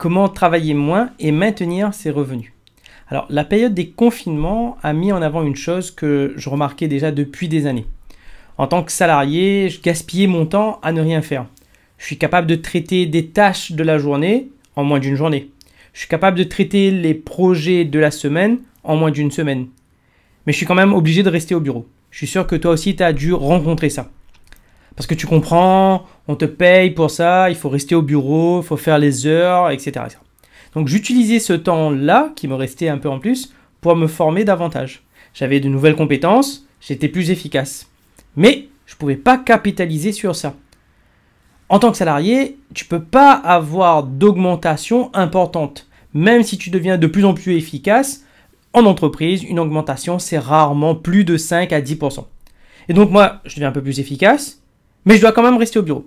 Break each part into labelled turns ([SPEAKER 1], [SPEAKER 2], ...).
[SPEAKER 1] Comment travailler moins et maintenir ses revenus Alors la période des confinements a mis en avant une chose que je remarquais déjà depuis des années. En tant que salarié, je gaspillais mon temps à ne rien faire. Je suis capable de traiter des tâches de la journée en moins d'une journée. Je suis capable de traiter les projets de la semaine en moins d'une semaine. Mais je suis quand même obligé de rester au bureau. Je suis sûr que toi aussi, tu as dû rencontrer ça. Parce que tu comprends, on te paye pour ça, il faut rester au bureau, il faut faire les heures, etc. Donc j'utilisais ce temps-là, qui me restait un peu en plus, pour me former davantage. J'avais de nouvelles compétences, j'étais plus efficace. Mais je ne pouvais pas capitaliser sur ça. En tant que salarié, tu ne peux pas avoir d'augmentation importante. Même si tu deviens de plus en plus efficace, en entreprise, une augmentation, c'est rarement plus de 5 à 10%. Et donc moi, je deviens un peu plus efficace, mais je dois quand même rester au bureau.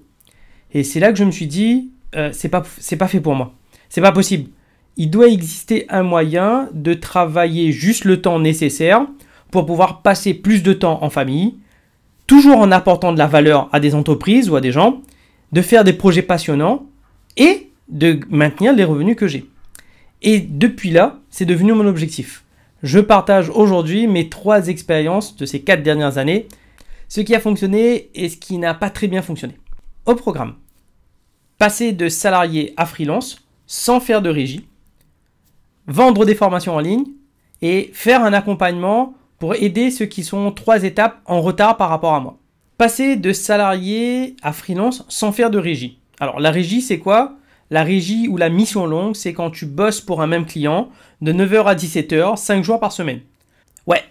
[SPEAKER 1] Et c'est là que je me suis dit, euh, c'est pas, pas fait pour moi. C'est pas possible. Il doit exister un moyen de travailler juste le temps nécessaire pour pouvoir passer plus de temps en famille, toujours en apportant de la valeur à des entreprises ou à des gens, de faire des projets passionnants et de maintenir les revenus que j'ai. Et depuis là, c'est devenu mon objectif. Je partage aujourd'hui mes trois expériences de ces quatre dernières années ce qui a fonctionné et ce qui n'a pas très bien fonctionné. Au programme, passer de salarié à freelance sans faire de régie, vendre des formations en ligne et faire un accompagnement pour aider ceux qui sont trois étapes en retard par rapport à moi. Passer de salarié à freelance sans faire de régie. Alors la régie c'est quoi La régie ou la mission longue c'est quand tu bosses pour un même client de 9h à 17h 5 jours par semaine. Ouais,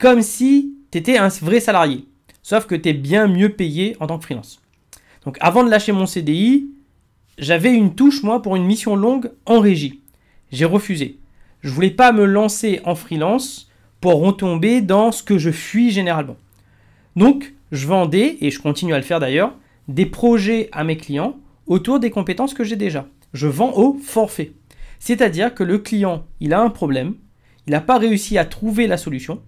[SPEAKER 1] comme si tu étais un vrai salarié. Sauf que tu es bien mieux payé en tant que freelance. Donc avant de lâcher mon CDI, j'avais une touche, moi, pour une mission longue en régie. J'ai refusé. Je voulais pas me lancer en freelance pour retomber dans ce que je fuis généralement. Donc, je vendais, et je continue à le faire d'ailleurs, des projets à mes clients autour des compétences que j'ai déjà. Je vends au forfait. C'est-à-dire que le client, il a un problème, il n'a pas réussi à trouver la solution.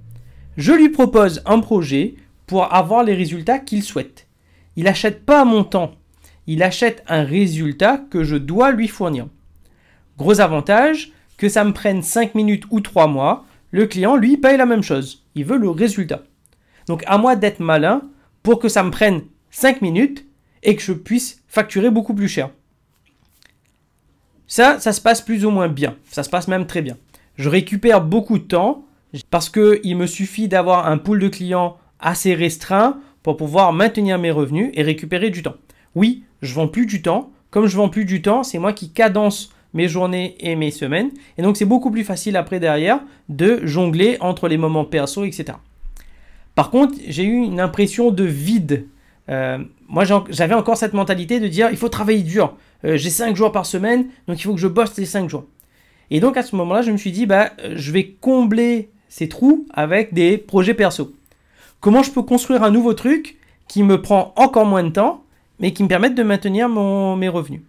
[SPEAKER 1] Je lui propose un projet pour avoir les résultats qu'il souhaite. Il n'achète pas mon temps, il achète un résultat que je dois lui fournir. Gros avantage, que ça me prenne 5 minutes ou 3 mois, le client lui paye la même chose, il veut le résultat. Donc à moi d'être malin pour que ça me prenne 5 minutes et que je puisse facturer beaucoup plus cher. Ça, ça se passe plus ou moins bien, ça se passe même très bien. Je récupère beaucoup de temps parce qu'il me suffit d'avoir un pool de clients assez restreint pour pouvoir maintenir mes revenus et récupérer du temps. Oui, je vends plus du temps. Comme je vends plus du temps, c'est moi qui cadence mes journées et mes semaines. Et donc c'est beaucoup plus facile après derrière de jongler entre les moments perso, etc. Par contre, j'ai eu une impression de vide. Euh, moi, j'avais encore cette mentalité de dire il faut travailler dur. Euh, j'ai cinq jours par semaine, donc il faut que je bosse les cinq jours. Et donc à ce moment-là, je me suis dit bah, je vais combler ces trous avec des projets perso. Comment je peux construire un nouveau truc qui me prend encore moins de temps, mais qui me permette de maintenir mon, mes revenus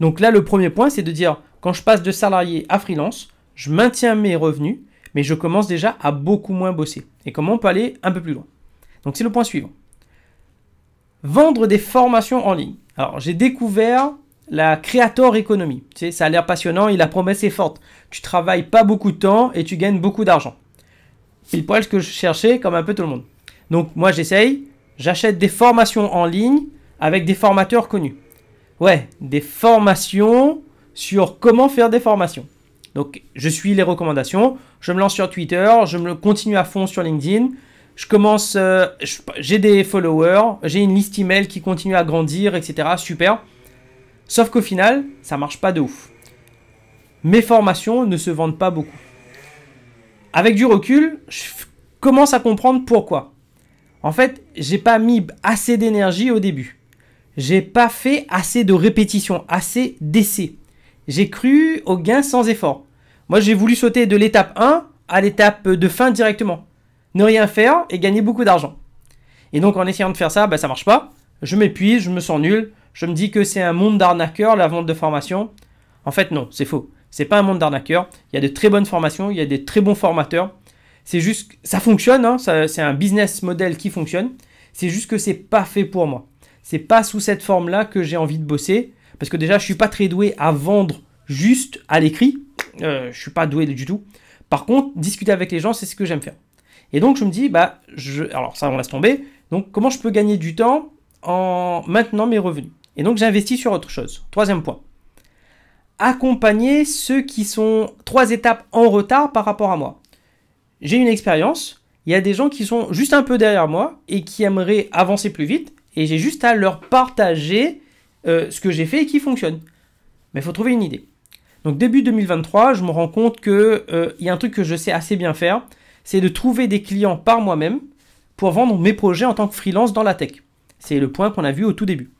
[SPEAKER 1] Donc là, le premier point, c'est de dire, quand je passe de salarié à freelance, je maintiens mes revenus, mais je commence déjà à beaucoup moins bosser. Et comment on peut aller un peu plus loin Donc c'est le point suivant. Vendre des formations en ligne. Alors j'ai découvert la Creator Economy. Tu sais, ça a l'air passionnant et la promesse est forte. Tu travailles pas beaucoup de temps et tu gagnes beaucoup d'argent pile poil ce que je cherchais, comme un peu tout le monde. Donc moi j'essaye, j'achète des formations en ligne avec des formateurs connus. Ouais, des formations sur comment faire des formations. Donc je suis les recommandations, je me lance sur Twitter, je me continue à fond sur LinkedIn, je commence, euh, j'ai des followers, j'ai une liste email qui continue à grandir, etc. Super. Sauf qu'au final, ça marche pas de ouf. Mes formations ne se vendent pas beaucoup. Avec du recul, je commence à comprendre pourquoi. En fait, j'ai pas mis assez d'énergie au début. J'ai pas fait assez de répétitions, assez d'essais. J'ai cru au gain sans effort. Moi, j'ai voulu sauter de l'étape 1 à l'étape de fin directement. Ne rien faire et gagner beaucoup d'argent. Et donc, en essayant de faire ça, ça bah, ça marche pas. Je m'épuise, je me sens nul. Je me dis que c'est un monde d'arnaqueurs, la vente de formation. En fait, non, c'est faux. C'est pas un monde d'arnaqueurs. Il y a de très bonnes formations, il y a des très bons formateurs. C'est juste, ça fonctionne, hein. c'est un business model qui fonctionne. C'est juste que c'est pas fait pour moi. C'est pas sous cette forme-là que j'ai envie de bosser. Parce que déjà, je suis pas très doué à vendre juste à l'écrit. Euh, je suis pas doué du tout. Par contre, discuter avec les gens, c'est ce que j'aime faire. Et donc, je me dis, bah, je... alors ça, on laisse tomber. Donc, comment je peux gagner du temps en maintenant mes revenus Et donc, j'investis sur autre chose. Troisième point accompagner ceux qui sont trois étapes en retard par rapport à moi. J'ai une expérience, il y a des gens qui sont juste un peu derrière moi et qui aimeraient avancer plus vite, et j'ai juste à leur partager euh, ce que j'ai fait et qui fonctionne. Mais il faut trouver une idée. Donc début 2023, je me rends compte que euh, il y a un truc que je sais assez bien faire, c'est de trouver des clients par moi-même pour vendre mes projets en tant que freelance dans la tech. C'est le point qu'on a vu au tout début.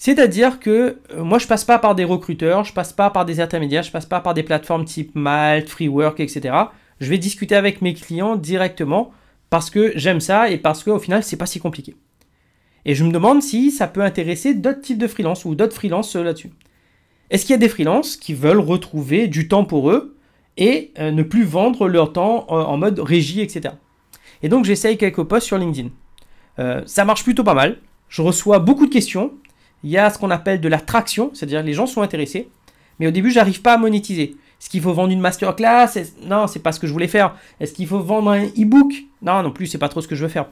[SPEAKER 1] C'est-à-dire que euh, moi, je passe pas par des recruteurs, je passe pas par des intermédiaires, je passe pas par des plateformes type Malt, Freework, etc. Je vais discuter avec mes clients directement parce que j'aime ça et parce qu'au final, c'est pas si compliqué. Et je me demande si ça peut intéresser d'autres types de freelance ou d'autres freelances euh, là-dessus. Est-ce qu'il y a des freelances qui veulent retrouver du temps pour eux et euh, ne plus vendre leur temps en mode régie, etc. Et donc j'essaye quelques posts sur LinkedIn. ça marche plutôt pas mal. Je reçois beaucoup de questions il y a ce qu'on appelle de la traction, c'est-à-dire les gens sont intéressés, mais au début, j'arrive pas à monétiser. Est-ce qu'il faut vendre une masterclass Non, c'est pas ce que je voulais faire. Est-ce qu'il faut vendre un e-book Non, non plus, c'est pas trop ce que je veux faire.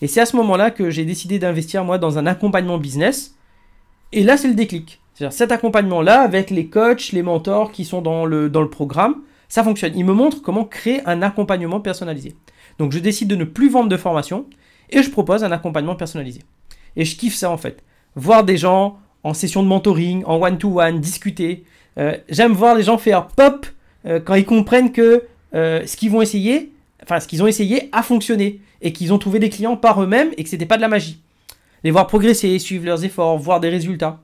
[SPEAKER 1] Et c'est à ce moment-là que j'ai décidé d'investir moi dans un accompagnement business. Et là, c'est le déclic. C'est-à-dire cet accompagnement-là avec les coachs, les mentors qui sont dans le, dans le programme, ça fonctionne. Il me montre comment créer un accompagnement personnalisé. Donc je décide de ne plus vendre de formation et je propose un accompagnement personnalisé. Et je kiffe ça en fait voir des gens en session de mentoring, en one-to-one, discuter. Euh, j'aime voir les gens faire pop euh, quand ils comprennent que euh, ce qu'ils vont essayer, enfin ce qu'ils ont essayé a fonctionné et qu'ils ont trouvé des clients par eux-mêmes et que n'était pas de la magie. Les voir progresser, suivre leurs efforts, voir des résultats.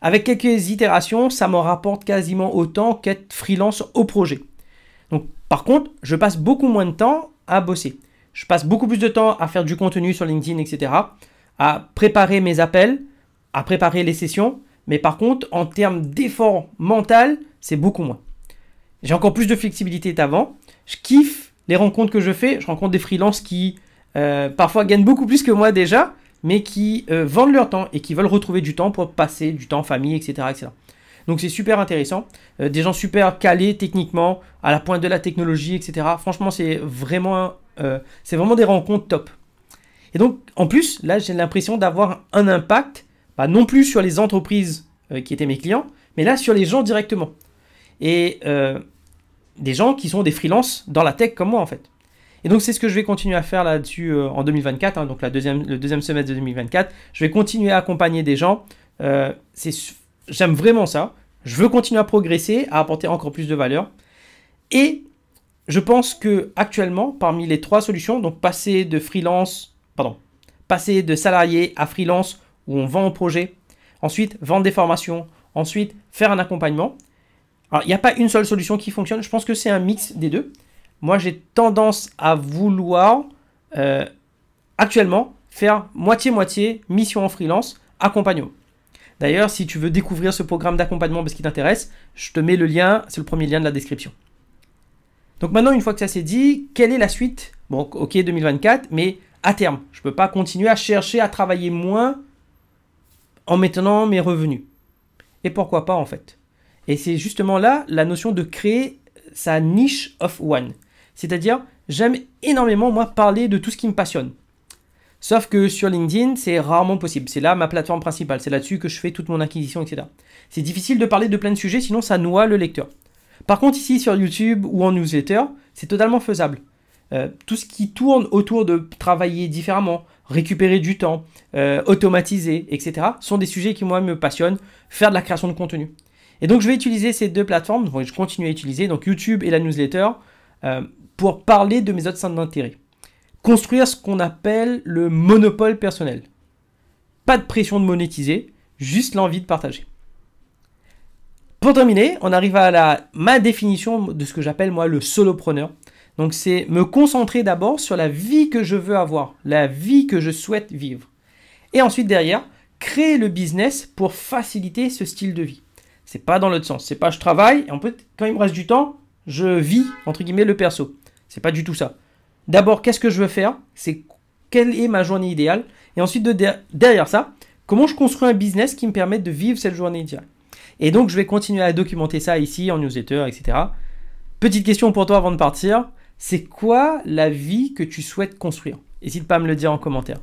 [SPEAKER 1] Avec quelques itérations, ça m'en rapporte quasiment autant qu'être freelance au projet. Donc par contre, je passe beaucoup moins de temps à bosser. Je passe beaucoup plus de temps à faire du contenu sur LinkedIn, etc. À préparer mes appels, à préparer les sessions, mais par contre, en termes d'effort mental, c'est beaucoup moins. J'ai encore plus de flexibilité qu'avant. Je kiffe les rencontres que je fais. Je rencontre des freelances qui euh, parfois gagnent beaucoup plus que moi déjà, mais qui euh, vendent leur temps et qui veulent retrouver du temps pour passer du temps en famille, etc. etc. Donc c'est super intéressant. Euh, des gens super calés techniquement, à la pointe de la technologie, etc. Franchement, c'est vraiment, euh, c'est vraiment des rencontres top. Et donc, en plus, là, j'ai l'impression d'avoir un impact non plus sur les entreprises euh, qui étaient mes clients, mais là sur les gens directement. Et euh, des gens qui sont des freelances dans la tech comme moi en fait. Et donc c'est ce que je vais continuer à faire là-dessus euh, en 2024, hein, donc la deuxième, le deuxième semestre de 2024. Je vais continuer à accompagner des gens. J'aime vraiment ça. Je veux continuer à progresser, à apporter encore plus de valeur. Et je pense que actuellement, parmi les trois solutions, donc passer de freelance, pardon, passer de salarié à freelance où on vend un projet, ensuite vendre des formations, ensuite faire un accompagnement. Alors, il n'y a pas une seule solution qui fonctionne, je pense que c'est un mix des deux. Moi, j'ai tendance à vouloir euh, actuellement faire moitié-moitié mission en freelance, accompagnement. D'ailleurs, si tu veux découvrir ce programme d'accompagnement parce qu'il t'intéresse, je te mets le lien, c'est le premier lien de la description. Donc maintenant, une fois que ça s'est dit, quelle est la suite Bon, ok, 2024, mais à terme, je ne peux pas continuer à chercher à travailler moins en maintenant mes revenus. Et pourquoi pas en fait Et c'est justement là la notion de créer sa niche of one. C'est-à-dire, j'aime énormément moi parler de tout ce qui me passionne. Sauf que sur LinkedIn, c'est rarement possible. C'est là ma plateforme principale. C'est là-dessus que je fais toute mon acquisition, etc. C'est difficile de parler de plein de sujets, sinon ça noie le lecteur. Par contre, ici sur YouTube ou en newsletter, c'est totalement faisable. Euh, tout ce qui tourne autour de travailler différemment, récupérer du temps, euh, automatiser, etc., sont des sujets qui moi me passionnent, faire de la création de contenu. Et donc je vais utiliser ces deux plateformes, je continue à utiliser donc YouTube et la newsletter euh, pour parler de mes autres centres d'intérêt. Construire ce qu'on appelle le monopole personnel. Pas de pression de monétiser, juste l'envie de partager. Pour terminer, on arrive à la, ma définition de ce que j'appelle moi le solopreneur. Donc c'est me concentrer d'abord sur la vie que je veux avoir, la vie que je souhaite vivre. Et ensuite derrière, créer le business pour faciliter ce style de vie. Ce n'est pas dans l'autre sens, c'est pas je travaille et en fait quand il me reste du temps, je vis entre guillemets le perso. C'est pas du tout ça. D'abord, qu'est-ce que je veux faire C'est quelle est ma journée idéale Et ensuite derrière ça, comment je construis un business qui me permette de vivre cette journée idéale Et donc je vais continuer à documenter ça ici en newsletter, etc. Petite question pour toi avant de partir c'est quoi la vie que tu souhaites construire N'hésite pas à me le dire en commentaire.